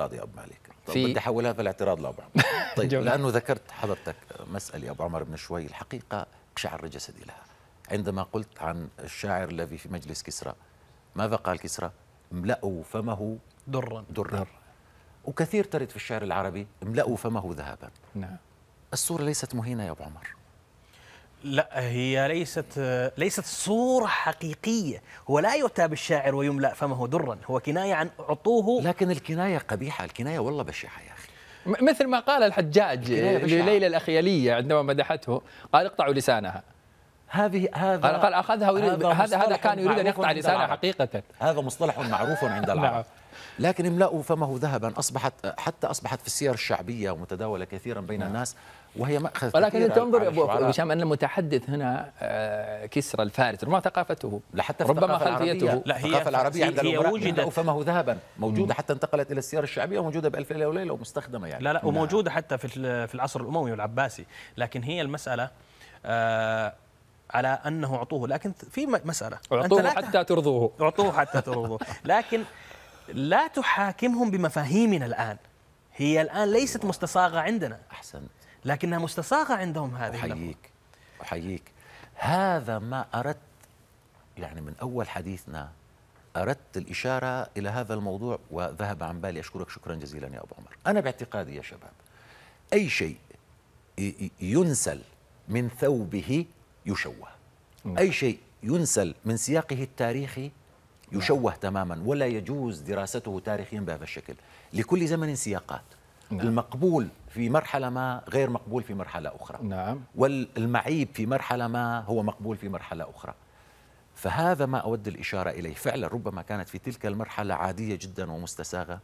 اعتراض يا ابو مالك في بدي احولها في الاعتراض لابو عمر طيب لانه ذكرت حضرتك مساله يا ابو عمر من شوي الحقيقه شعر جسدي لها عندما قلت عن الشاعر الذي في مجلس كسرى ماذا قال كسرى املأوا فمه درا درا در. وكثير ترد في الشعر العربي املأوا فمه ذهبا نعم الصورة ليست مهينة يا أبو عمر لا هي ليست ليست صورة حقيقية هو لا يتاب الشاعر ويملأ فمه درا هو كناية عن عطوه لكن الكناية قبيحة الكناية والله بشعة يا أخي مثل ما قال الحجاج لليلى الأخيلية عندما مدحته قال اقطعوا لسانها هذه هذا قال, قال أخذها هذا هذا كان يريد أن يقطع لسانها حقيقة هذا مصطلح معروف عند العرب نعم. لكن املاؤه فمه ذهبا أصبحت حتى أصبحت في السير الشعبية ومتداولة كثيرا بين نعم. الناس وهي مأخذ ولكن انت انظر ابو هشام ان المتحدث هنا آه، كسرى الفارس ربما ثقافته لحتى ربما خلفيته لا هي الثقافه العربيه عند هي وجدت فمه ذهبا موجوده حتى انتقلت الى السير الشعبيه وموجوده بألف ليله وليله ومستخدمه يعني لا لا نعم. وموجوده حتى في في العصر الاموي والعباسي لكن هي المساله آه، على انه اعطوه لكن في مساله اعطوه حتى ترضوه اعطوه حتى ترضوه لكن لا تحاكمهم بمفاهيمنا الآن هي الآن ليست مستصاغة عندنا أحسن لكنها مستصاغة عندهم هذه أحييك أحييك هذا ما أردت يعني من أول حديثنا أردت الإشارة إلى هذا الموضوع وذهب عن بالي أشكرك شكرا جزيلا يا أبو عمر أنا باعتقادي يا شباب أي شيء ينسل من ثوبه يشوه أي شيء ينسل من سياقه التاريخي يشوه تماما ولا يجوز دراسته تاريخيا بهذا الشكل لكل زمن سياقات نعم. المقبول في مرحلة ما غير مقبول في مرحلة أخرى نعم. والمعيب في مرحلة ما هو مقبول في مرحلة أخرى فهذا ما أود الإشارة إليه فعلا ربما كانت في تلك المرحلة عادية جدا ومستساغة